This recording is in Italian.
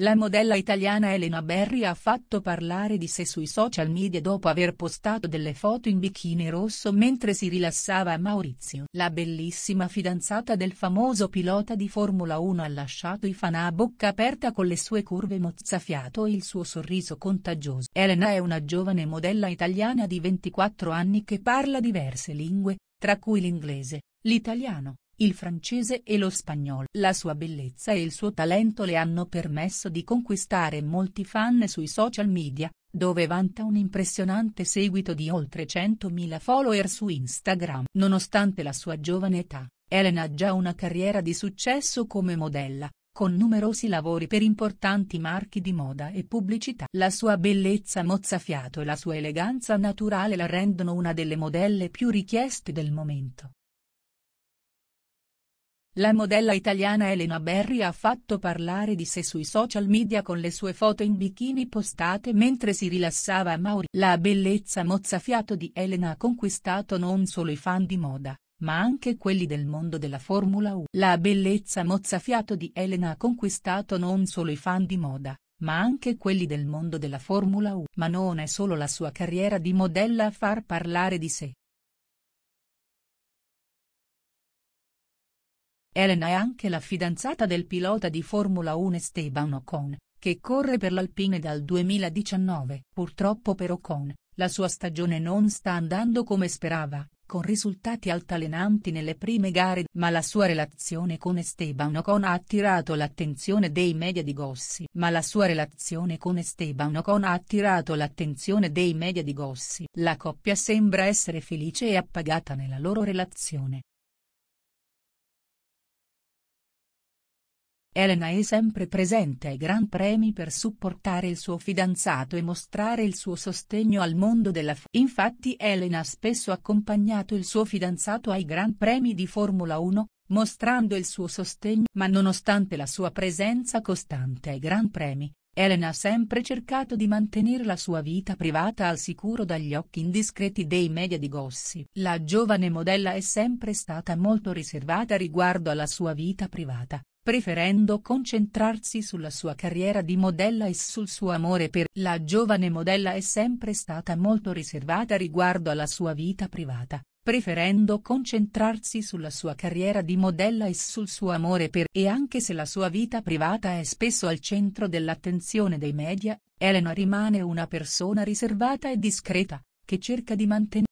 La modella italiana Elena Berry ha fatto parlare di sé sui social media dopo aver postato delle foto in bikini rosso mentre si rilassava a Maurizio. La bellissima fidanzata del famoso pilota di Formula 1 ha lasciato i fan a bocca aperta con le sue curve mozzafiato e il suo sorriso contagioso. Elena è una giovane modella italiana di 24 anni che parla diverse lingue, tra cui l'inglese, l'italiano, il francese e lo spagnolo. La sua bellezza e il suo talento le hanno permesso di conquistare molti fan sui social media, dove vanta un impressionante seguito di oltre 100.000 follower su Instagram. Nonostante la sua giovane età, Elena ha già una carriera di successo come modella, con numerosi lavori per importanti marchi di moda e pubblicità. La sua bellezza mozzafiato e la sua eleganza naturale la rendono una delle modelle più richieste del momento. La modella italiana Elena Berry ha fatto parlare di sé sui social media con le sue foto in bikini postate mentre si rilassava a Mauri. La bellezza mozzafiato di Elena ha conquistato non solo i fan di moda, ma anche quelli del mondo della Formula 1. La bellezza mozzafiato di Elena ha conquistato non solo i fan di moda, ma anche quelli del mondo della Formula 1. Ma non è solo la sua carriera di modella a far parlare di sé. Elena è anche la fidanzata del pilota di Formula 1 Esteban Ocon, che corre per l'Alpine dal 2019. Purtroppo per Ocon, la sua stagione non sta andando come sperava, con risultati altalenanti nelle prime gare, ma la sua relazione con Esteban Ocon ha attirato l'attenzione dei media di Gossi. Ma la sua relazione con Esteban Ocon ha attirato l'attenzione dei media di Gossip. La coppia sembra essere felice e appagata nella loro relazione, Elena è sempre presente ai Gran Premi per supportare il suo fidanzato e mostrare il suo sostegno al mondo della F. Infatti Elena ha spesso accompagnato il suo fidanzato ai Gran Premi di Formula 1, mostrando il suo sostegno. Ma nonostante la sua presenza costante ai Gran Premi, Elena ha sempre cercato di mantenere la sua vita privata al sicuro dagli occhi indiscreti dei media di gossi. La giovane modella è sempre stata molto riservata riguardo alla sua vita privata preferendo concentrarsi sulla sua carriera di modella e sul suo amore per la giovane modella è sempre stata molto riservata riguardo alla sua vita privata, preferendo concentrarsi sulla sua carriera di modella e sul suo amore per e anche se la sua vita privata è spesso al centro dell'attenzione dei media, Elena rimane una persona riservata e discreta, che cerca di mantenere